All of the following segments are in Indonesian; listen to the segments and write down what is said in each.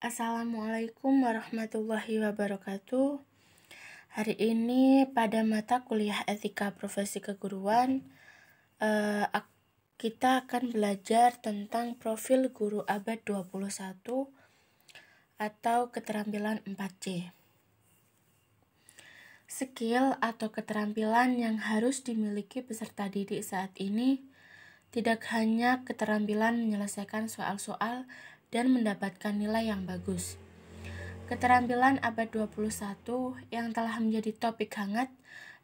Assalamualaikum warahmatullahi wabarakatuh. Hari ini pada mata kuliah Etika Profesi Keguruan eh, kita akan belajar tentang profil guru abad 21 atau keterampilan 4C. Skill atau keterampilan yang harus dimiliki peserta didik saat ini tidak hanya keterampilan menyelesaikan soal-soal dan mendapatkan nilai yang bagus. Keterampilan abad 21 yang telah menjadi topik hangat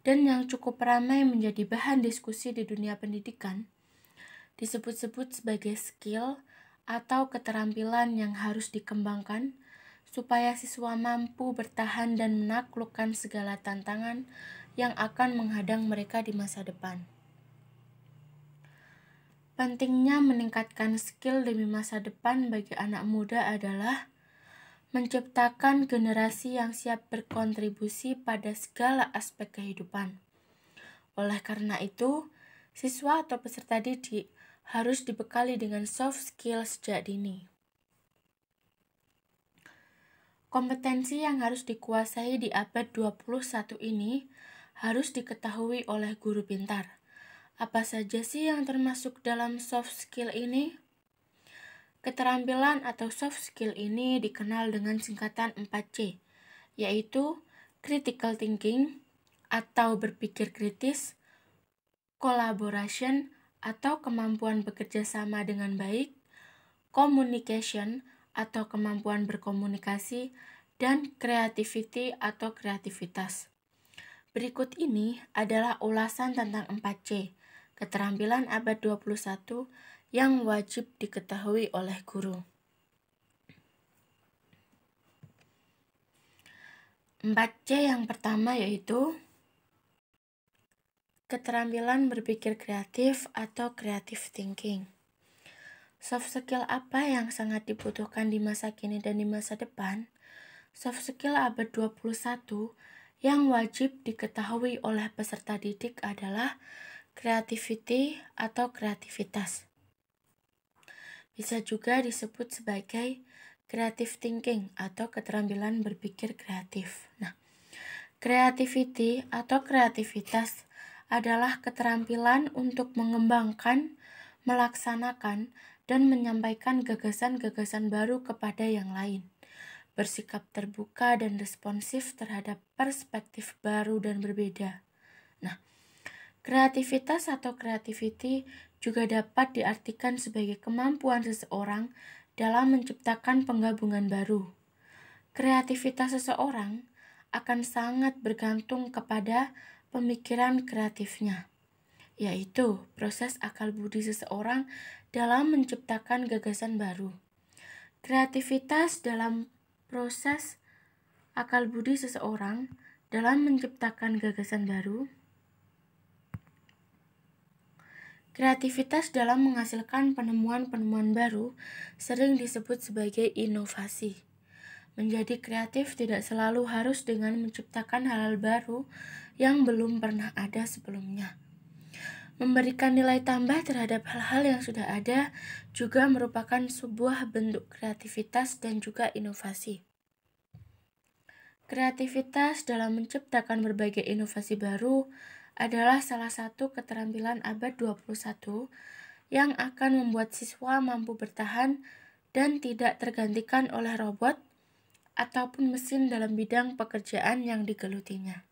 dan yang cukup ramai menjadi bahan diskusi di dunia pendidikan disebut-sebut sebagai skill atau keterampilan yang harus dikembangkan supaya siswa mampu bertahan dan menaklukkan segala tantangan yang akan menghadang mereka di masa depan. Pentingnya meningkatkan skill demi masa depan bagi anak muda adalah menciptakan generasi yang siap berkontribusi pada segala aspek kehidupan. Oleh karena itu, siswa atau peserta didik harus dibekali dengan soft skill sejak dini. Kompetensi yang harus dikuasai di abad 21 ini harus diketahui oleh guru pintar. Apa saja sih yang termasuk dalam soft skill ini? Keterampilan atau soft skill ini dikenal dengan singkatan 4C, yaitu critical thinking atau berpikir kritis, collaboration atau kemampuan bekerja sama dengan baik, communication atau kemampuan berkomunikasi, dan creativity atau kreativitas. Berikut ini adalah ulasan tentang 4C keterampilan abad 21 yang wajib diketahui oleh guru. 4C yang pertama yaitu keterampilan berpikir kreatif atau creative thinking. Soft skill apa yang sangat dibutuhkan di masa kini dan di masa depan? Soft skill abad 21 yang wajib diketahui oleh peserta didik adalah creativity atau kreativitas. Bisa juga disebut sebagai creative thinking atau keterampilan berpikir kreatif. Nah, creativity atau kreativitas adalah keterampilan untuk mengembangkan, melaksanakan, dan menyampaikan gagasan-gagasan baru kepada yang lain bersikap terbuka dan responsif terhadap perspektif baru dan berbeda. Nah, Kreativitas atau creativity juga dapat diartikan sebagai kemampuan seseorang dalam menciptakan penggabungan baru. Kreativitas seseorang akan sangat bergantung kepada pemikiran kreatifnya, yaitu proses akal budi seseorang dalam menciptakan gagasan baru. Kreativitas dalam proses akal budi seseorang dalam menciptakan gagasan baru Kreativitas dalam menghasilkan penemuan-penemuan baru sering disebut sebagai inovasi. Menjadi kreatif tidak selalu harus dengan menciptakan hal-hal baru yang belum pernah ada sebelumnya. Memberikan nilai tambah terhadap hal-hal yang sudah ada juga merupakan sebuah bentuk kreativitas dan juga inovasi. Kreativitas dalam menciptakan berbagai inovasi baru adalah salah satu keterampilan abad 21 yang akan membuat siswa mampu bertahan dan tidak tergantikan oleh robot ataupun mesin dalam bidang pekerjaan yang digelutinya.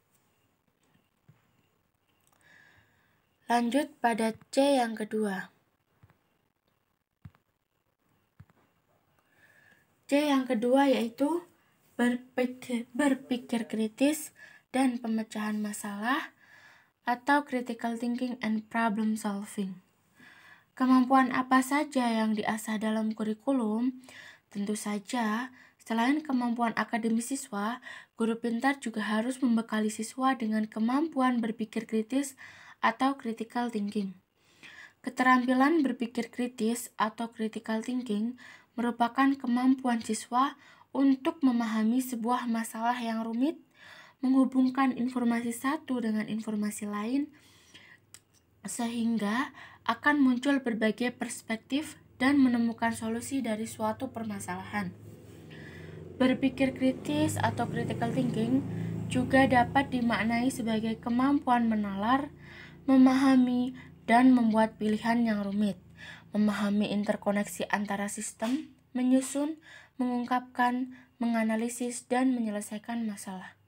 Lanjut pada C yang kedua. C yang kedua yaitu berpikir, berpikir kritis dan pemecahan masalah atau critical thinking and problem solving. Kemampuan apa saja yang diasah dalam kurikulum? Tentu saja, selain kemampuan akademis siswa, guru pintar juga harus membekali siswa dengan kemampuan berpikir kritis atau critical thinking. Keterampilan berpikir kritis atau critical thinking merupakan kemampuan siswa untuk memahami sebuah masalah yang rumit, menghubungkan informasi satu dengan informasi lain, sehingga akan muncul berbagai perspektif dan menemukan solusi dari suatu permasalahan. Berpikir kritis atau critical thinking juga dapat dimaknai sebagai kemampuan menalar, memahami, dan membuat pilihan yang rumit, memahami interkoneksi antara sistem, menyusun, mengungkapkan, menganalisis, dan menyelesaikan masalah.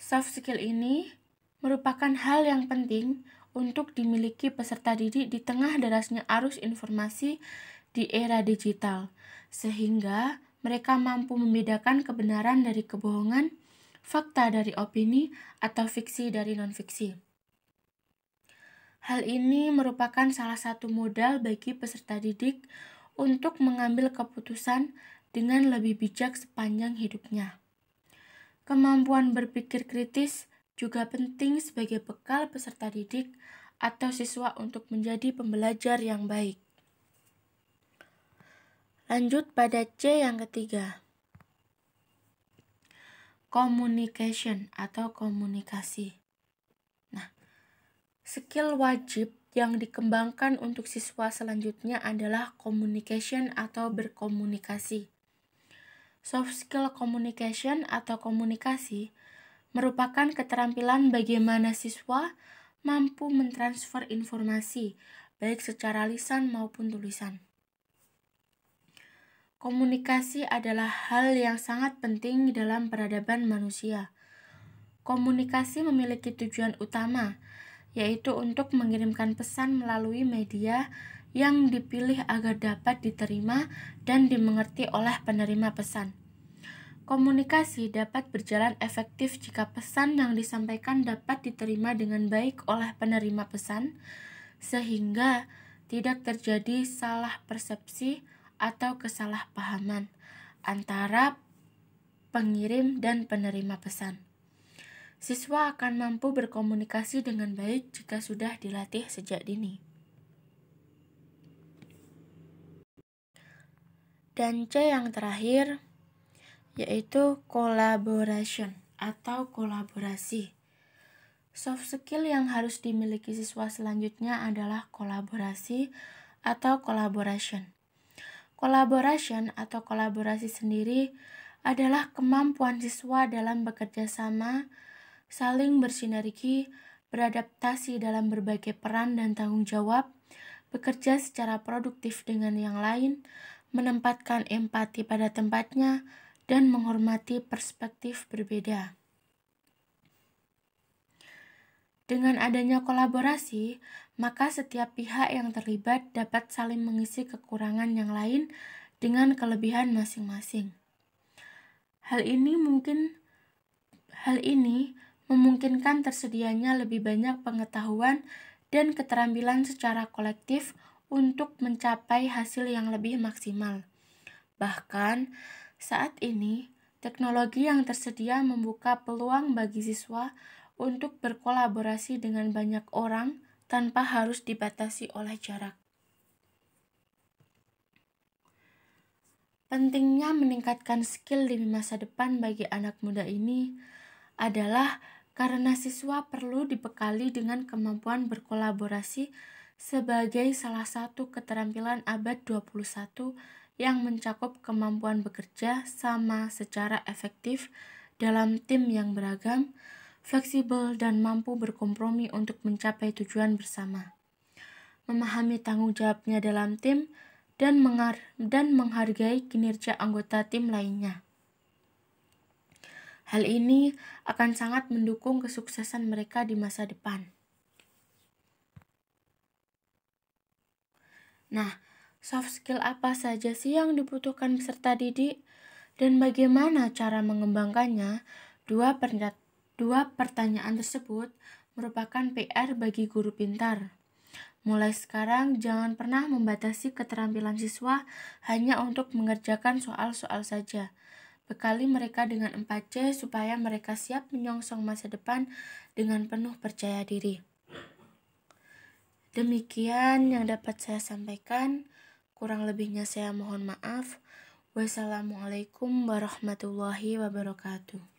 Soft skill ini merupakan hal yang penting untuk dimiliki peserta didik di tengah derasnya arus informasi di era digital, sehingga mereka mampu membedakan kebenaran dari kebohongan, fakta dari opini, atau fiksi dari non-fiksi. Hal ini merupakan salah satu modal bagi peserta didik untuk mengambil keputusan dengan lebih bijak sepanjang hidupnya. Kemampuan berpikir kritis juga penting sebagai bekal peserta didik atau siswa untuk menjadi pembelajar yang baik. Lanjut pada C yang ketiga. Communication atau komunikasi. Nah, skill wajib yang dikembangkan untuk siswa selanjutnya adalah communication atau berkomunikasi. Soft skill communication atau komunikasi merupakan keterampilan bagaimana siswa mampu mentransfer informasi baik secara lisan maupun tulisan. Komunikasi adalah hal yang sangat penting dalam peradaban manusia. Komunikasi memiliki tujuan utama, yaitu untuk mengirimkan pesan melalui media yang dipilih agar dapat diterima dan dimengerti oleh penerima pesan. Komunikasi dapat berjalan efektif jika pesan yang disampaikan dapat diterima dengan baik oleh penerima pesan, sehingga tidak terjadi salah persepsi atau kesalahpahaman antara pengirim dan penerima pesan. Siswa akan mampu berkomunikasi dengan baik jika sudah dilatih sejak dini. Dan C yang terakhir yaitu collaboration atau kolaborasi. Soft skill yang harus dimiliki siswa selanjutnya adalah kolaborasi atau collaboration. Collaboration atau kolaborasi sendiri adalah kemampuan siswa dalam bekerja sama, saling bersinergi, beradaptasi dalam berbagai peran dan tanggung jawab, bekerja secara produktif dengan yang lain, menempatkan empati pada tempatnya, dan menghormati perspektif berbeda. Dengan adanya kolaborasi, maka setiap pihak yang terlibat dapat saling mengisi kekurangan yang lain dengan kelebihan masing-masing. Hal ini mungkin hal ini memungkinkan tersedianya lebih banyak pengetahuan dan keterampilan secara kolektif untuk mencapai hasil yang lebih maksimal. Bahkan saat ini, teknologi yang tersedia membuka peluang bagi siswa untuk berkolaborasi dengan banyak orang tanpa harus dibatasi oleh jarak. Pentingnya meningkatkan skill di masa depan bagi anak muda ini adalah karena siswa perlu dibekali dengan kemampuan berkolaborasi sebagai salah satu keterampilan abad 21 yang mencakup kemampuan bekerja sama secara efektif dalam tim yang beragam, fleksibel dan mampu berkompromi untuk mencapai tujuan bersama. Memahami tanggung jawabnya dalam tim dan mengar dan menghargai kinerja anggota tim lainnya. Hal ini akan sangat mendukung kesuksesan mereka di masa depan. Nah, soft skill apa saja sih yang dibutuhkan peserta didik dan bagaimana cara mengembangkannya? Dua, pernyat dua pertanyaan tersebut merupakan PR bagi guru pintar. Mulai sekarang, jangan pernah membatasi keterampilan siswa hanya untuk mengerjakan soal-soal saja. Bekali mereka dengan 4C supaya mereka siap menyongsong masa depan dengan penuh percaya diri. Demikian yang dapat saya sampaikan. Kurang lebihnya saya mohon maaf. Wassalamualaikum warahmatullahi wabarakatuh.